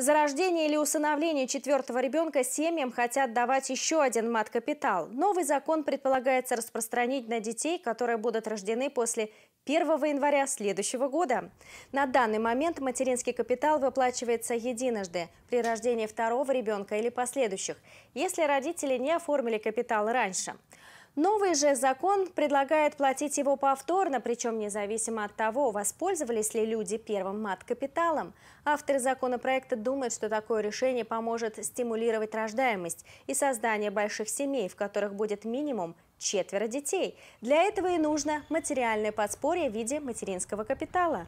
За рождение или усыновление четвертого ребенка семьям хотят давать еще один мат-капитал. Новый закон предполагается распространить на детей, которые будут рождены после 1 января следующего года. На данный момент материнский капитал выплачивается единожды при рождении второго ребенка или последующих, если родители не оформили капитал раньше. Новый же закон предлагает платить его повторно, причем независимо от того, воспользовались ли люди первым мат-капиталом. Автор законопроекта думает, что такое решение поможет стимулировать рождаемость и создание больших семей, в которых будет минимум четверо детей. Для этого и нужно материальное подспорье в виде материнского капитала.